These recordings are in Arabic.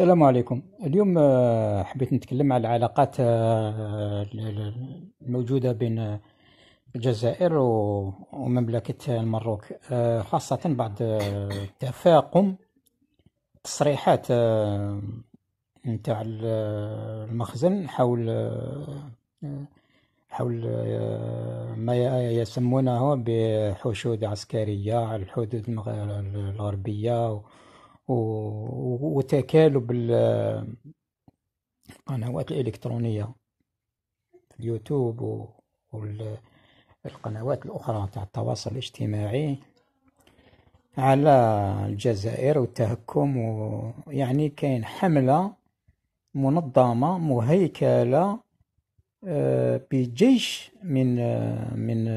السلام عليكم اليوم آه، حبيت نتكلم على العلاقات آه، الموجودة بين آه، الجزائر ومملكة المروك خاصة بعد تفاقم تصريحات نتاع المخزن حول حول ما يسمونه بحشود عسكرية على الحدود الغربية وتكالب القنوات الإلكترونية في اليوتيوب والقنوات الأخرى تاع التواصل الاجتماعي على الجزائر والتهكم ويعني كاين حملة منظمة مهيكلة آه، بجيش من من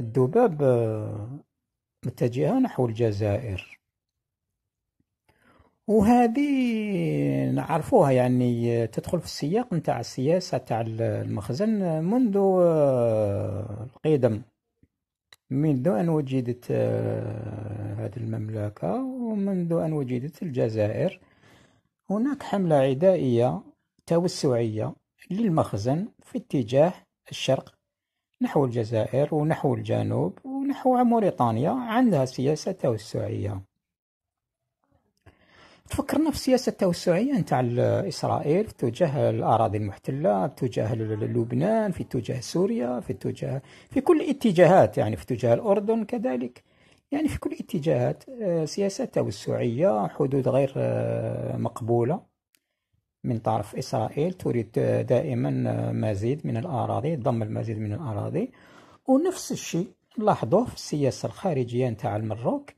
الذباب آه، متجهة نحو الجزائر وهذه نعرفوها يعني تدخل في السياق نتاع السياسة تاع المخزن منذ آه، القدم منذ أن وجدت آه، هذه المملكة ومنذ أن وجدت الجزائر هناك حملة عدائية توسعية للمخزن في اتجاه الشرق نحو الجزائر ونحو الجنوب ونحو موريتانيا عندها سياسة توسعية تفكرنا في السياسه التوسعيه نتاع اسرائيل في اتجاه الاراضي المحتله في اتجاه لبنان في اتجاه سوريا في اتجاه في كل الاتجاهات يعني في اتجاه الاردن كذلك يعني في كل الاتجاهات آه، سياسه توسعيه حدود غير آه، مقبوله من طرف اسرائيل تريد آه، دائما مزيد من الاراضي ضم المزيد من الاراضي ونفس الشيء لاحظوه في السياسه الخارجيه نتاع المروك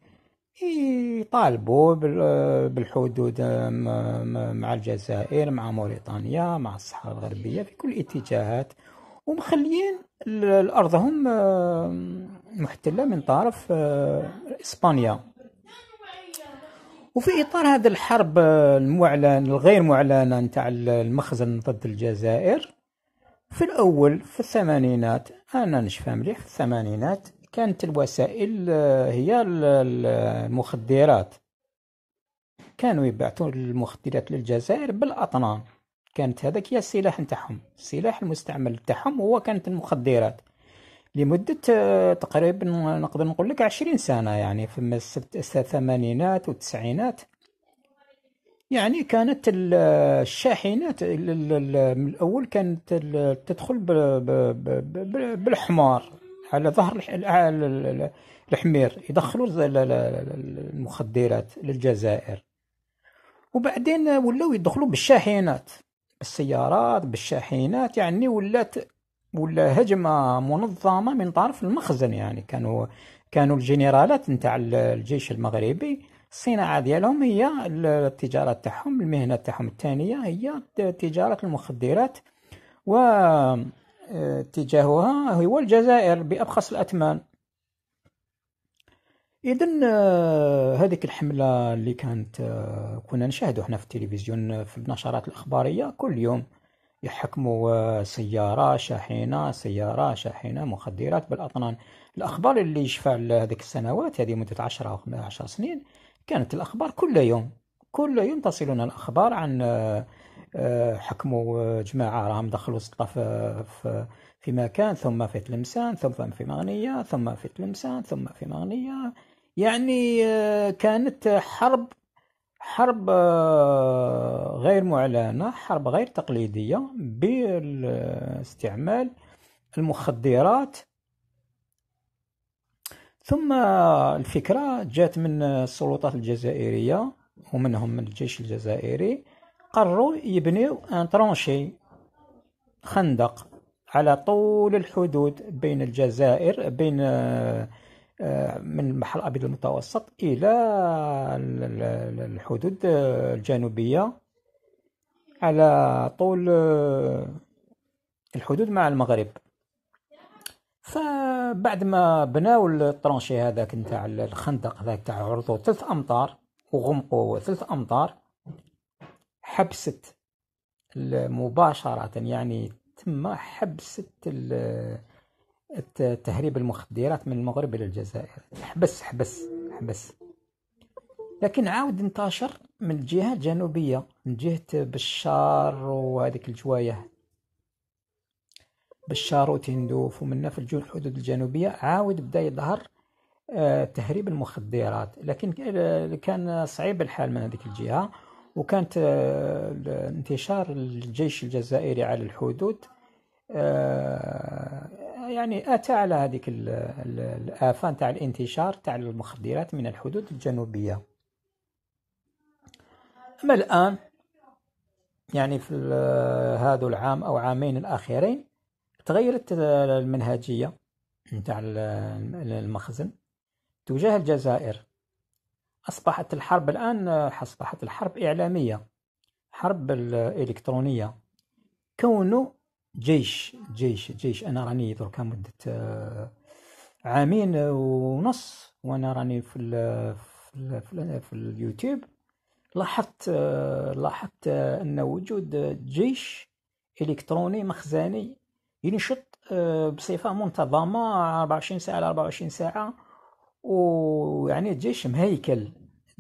يطالبوا بالحدود مع الجزائر مع موريتانيا مع الصحراء الغربية في كل اتجاهات ومخليين أرضهم محتلة من طرف آه، إسبانيا وفي إطار هذا الحرب آه، المعلن الغير معلنة نتاع المخزن ضد الجزائر في الأول في الثمانينات أنا نشفى مليح في الثمانينات كانت الوسائل آه، هي المخدرات كانوا يبعثون المخدرات للجزائر بالاطنان كانت هذاك هي السلاح نتاعهم السلاح المستعمل نتاعهم هو كانت المخدرات لمدة آه، تقريبا نقدر نقول لك عشرين سنة يعني في الثمانينات والتسعينات يعني كانت آه، الشاحنات من الأول كانت تدخل بالحمار على ظهر الحمير يدخلوا المخدرات للجزائر وبعدين ولاو يدخلوا بالشاحنات بالسيارات بالشاحنات يعني ولات ولا هجمه منظمه من طرف المخزن يعني كانوا كانوا الجنرالات نتاع الجيش المغربي الصناعه ديالهم هي التجاره تاعهم المهنه تاعهم الثانيه هي تجاره المخدرات و تجاهها هو الجزائر بأبخس الأثمان إذن آه، هذه الحملة اللي كانت آه، كنا نشاهدو حنا في التلفزيون آه، في النشرات الأخبارية كل يوم يحكموا سيارة شاحنة سيارة شاحنة مخدرات بالأطنان الأخبار اللي شفع هذيك السنوات هذه مدة عشرة أو عشر سنين كانت الأخبار كل يوم كل يوم تصلنا الأخبار عن حكموا آه، جماعه راهم دخلوا سطه في, في مكان ثم في تلمسان ثم في مغنيه ثم في تلمسان ثم في مغنيه يعني آه، كانت حرب حرب آه، غير معلنة حرب غير تقليدية باستعمال المخدرات ثم الفكرة جاءت من السلطات الجزائرية ومنهم من الجيش الجزائري قرروا يبنيو ان ترونشي خندق على طول الحدود بين الجزائر بين آه، آه، من البحر الابيض المتوسط الى الحدود الجنوبيه على طول آه، الحدود مع المغرب فبعد ما بناو الترونشي هذاك نتاع الخندق هذاك تاع عرضه ثلاث امتار وغمقه ثلاث امتار حبست مباشرة يعني تم حبسة تهريب المخدرات من المغرب إلى الجزائر حبس حبس حبس لكن عاود انتشر من الجهة الجنوبية من جهة بشار وهذيك الجوايه بشار وتندوف ومنها في الجون الحدود الجنوبية عاود بدا يظهر آه، تهريب المخدرات لكن آه، كان صعيب الحال من هذيك الجهة وكانت آه، انتشار الجيش الجزائري على الحدود آه، يعني اتى على هذيك الافه تاع الانتشار تاع المخدرات من الحدود الجنوبيه اما الان يعني في آه، هذا العام او عامين الاخيرين تغيرت المنهجيه نتاع المخزن تجاه الجزائر أصبحت الحرب الآن أصبحت الحرب إعلامية حرب الإلكترونية كونه جيش جيش جيش أنا راني دركا مدة آه، عامين ونص وأنا راني في الـ في, الـ في, الـ في اليوتيوب لاحظت آه، لاحظت أن وجود جيش إلكتروني مخزني ينشط آه، بصفة منتظمة 24 ساعة على 24 ساعة ويعني جيش مهيكل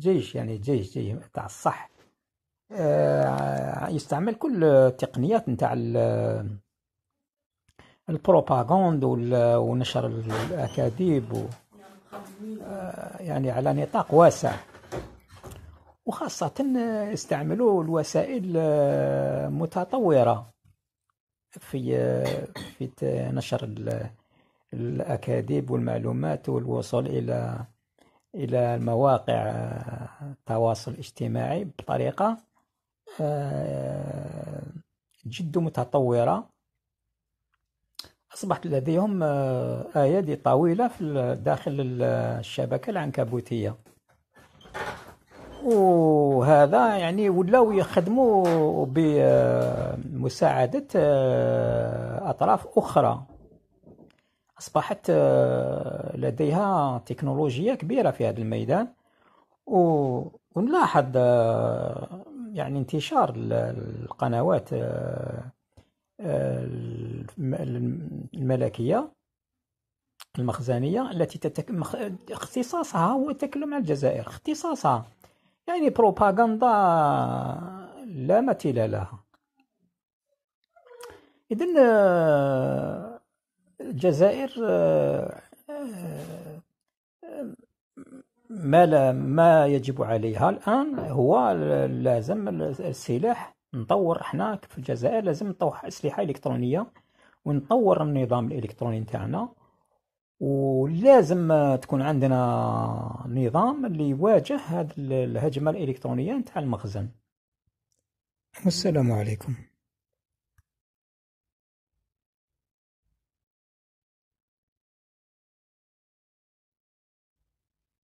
جيش يعني جيش جيش تاع الصح آه، يستعمل كل التقنيات نتاع البروباغوند ونشر الاكاذيب و آه، يعني على نطاق واسع وخاصة استعملوا الوسائل آه، متطورة في في نشر الأكاذيب والمعلومات والوصول إلى إلى مواقع التواصل الاجتماعي بطريقة آه، جد متطورة أصبحت لديهم آه، أيادي طويلة في داخل الشبكة العنكبوتية وهذا يعني ولاو يخدموا بمساعدة آه، أطراف أخرى أصبحت آه، لديها تكنولوجيا كبيرة في هذا الميدان ونلاحظ آه، يعني انتشار القنوات آه، الملكية المخزنية التي تتك... اختصاصها هو التكلم عن الجزائر اختصاصها يعني بروباغندا لا مثيل لها إذن الجزائر آه، آه، ما لا ما يجب عليها الان هو لازم السلاح نطور احنا في الجزائر لازم نطور اسلحه الكترونيه ونطور النظام الالكتروني نتاعنا ولازم تكون عندنا نظام اللي يواجه هذه الهجمه الالكترونيه نتاع المخزن والسلام عليكم